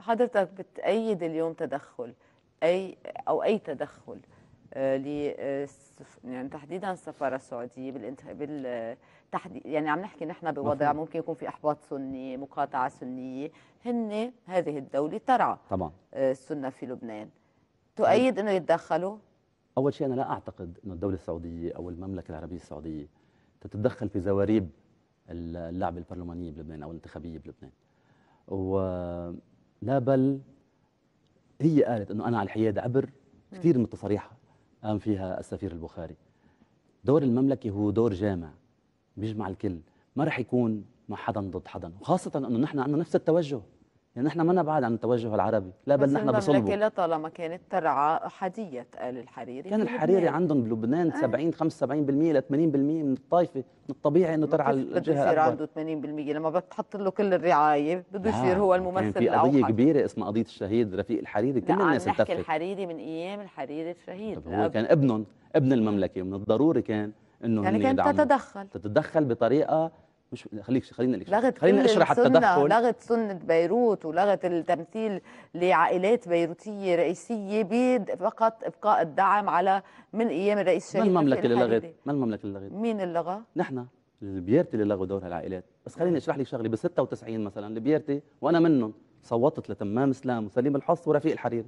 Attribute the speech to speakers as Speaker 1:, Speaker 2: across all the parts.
Speaker 1: حضرتك بتأيد اليوم تدخل أي أو أي تدخل آه، ل آه، يعني تحديدا السفاره السعوديه بالانت... بال يعني عم نحكي نحن بوضع ممكن يكون في احباط سني مقاطعه سنيه هن هذه الدوله ترعى طبعا آه، السنه في لبنان تؤيد انه يتدخلوا
Speaker 2: اول شيء انا لا اعتقد انه الدوله السعوديه او المملكه العربيه السعوديه تتدخل في زواريب اللعبه البرلمانيه بلبنان او الانتخابيه بلبنان و لا بل هي قالت أنه أنا على الحياد عبر كثير من التصريح قام فيها السفير البخاري دور المملكة هو دور جامع بيجمع الكل ما رح يكون مع حدا ضد حدا وخاصة أنه نحن عندنا نفس التوجه يعني نحن ما نبعد عن التوجه العربي لا بل نحن بصلبه المملكه
Speaker 1: لطالما كانت ترعى أحادية آل الحريري كان الحريري عندهم
Speaker 2: بلبنان آه. 70 75% ل 80% من الطائفه من الطبيعي انه ترعى الجهه بده يصير عنده
Speaker 1: 80% لما بتحط له كل الرعايه بده يصير هو الممثل كان في قضيه كبيره
Speaker 2: اسمها قضيه الشهيد رفيق الحريري كل الناس انتفت نحكي الحريري
Speaker 1: من ايام الحريري الشهيد هو كان
Speaker 2: ابنهم ابن المملكه ومن الضروري كان انه يعني كانت تتدخل تتدخل بطريقه مش خليك خلينا لك لغت خلينا اشرح التدخل لغت
Speaker 1: سنه بيروت ولغت التمثيل لعائلات بيروتيه رئيسيه بيد فقط ابقاء الدعم على من ايام الرئيس شريف ما المملكه اللي لغت؟
Speaker 2: ما المملكه اللي لغت؟
Speaker 1: مين اللي لغى؟
Speaker 2: نحن البيرتي اللي لغوا دور العائلات بس خليني اشرح لك شغله ب 96 مثلا البيرتي وانا منهم صوتت لتمام اسلام وسليم الحص ورفيق الحريري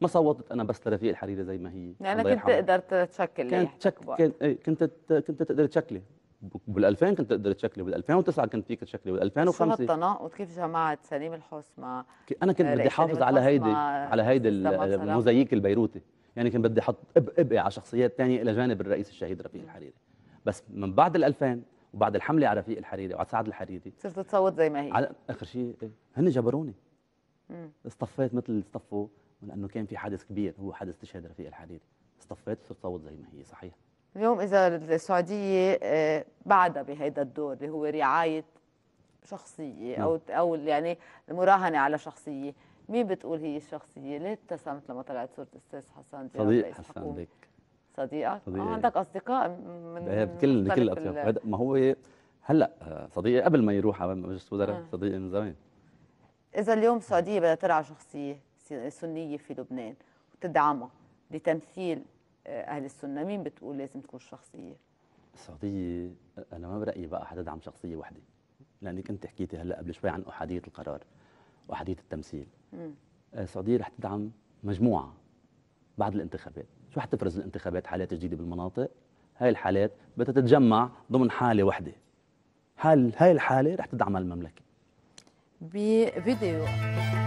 Speaker 2: ما صوتت انا بس لرفيق الحريري زي ما هي يعني كنت تقدر
Speaker 1: تشكل إيه، كنت تشك...
Speaker 2: كنت كنت تقدر تشكلي بال2000 كنت تقدر تشكلي بال2009 كنت فيك تشكلي بال2005 شو التناقض
Speaker 1: كيف جمعت سليم الحوس مع
Speaker 2: انا كنت بدي احافظ على هيدي على هيدي الموزاييك البيروتي يعني كنت بدي احط ابقي على شخصيات ثانيه الى جانب الرئيس الشهيد رفيق الحريري بس من بعد ال2000 وبعد الحمله على رفيق الحريري وعلى سعد الحريري صرت
Speaker 1: تصوت زي ما هي على
Speaker 2: اخر شيء إيه، هن جبروني اصطفيت مثل اصطفوا لانه كان في حادث كبير هو حادث تشهد رفيق الحريري اصطفيت صرت صوت زي ما هي صحيح
Speaker 1: اليوم إذا السعودية آه، بعدها بهيدا الدور اللي هو رعاية شخصية أو أو يعني المراهنة على شخصية مين بتقول هي الشخصية؟ ليه ابتسمت لما طلعت صورة الأستاذ حسن صديق حسن بك صديقك؟ آه، صديقي. عندك أصدقاء من بكل بكل الأطياف ما
Speaker 2: هو هلا آه، صديقي قبل ما يروح على مجلس الوزراء آه. صديقي من زمان
Speaker 1: إذا اليوم السعودية بدها ترعى شخصية سنية في لبنان وتدعمها لتمثيل آه، اهل السنه مين بتقول لازم تكون شخصيه
Speaker 2: السعوديه انا ما برايي بقى حدد عن شخصيه وحده لانك انت حكيتي هلا قبل شوي عن احاديه القرار واحاديه التمثيل مم. آه، السعوديه رح تدعم مجموعه بعد الانتخابات شو حتفرز الانتخابات حالات جديده بالمناطق هاي الحالات بدها تتجمع ضمن حاله وحده حال هاي الحاله رح تدعمها المملكه
Speaker 1: بفيديو